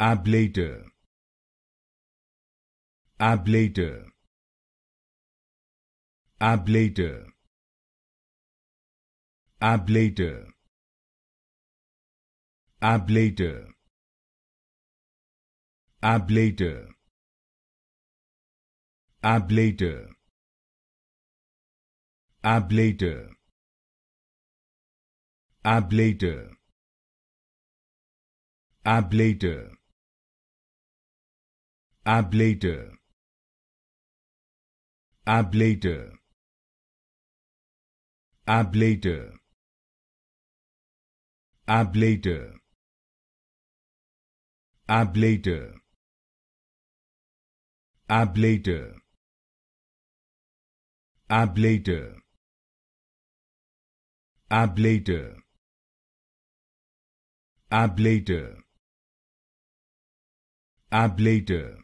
ablator ablator ablator ablator ablator ablator ablator ablator ablator ablator ablator ablator ablator ablator ablator ablator ablator ablator ablator ablator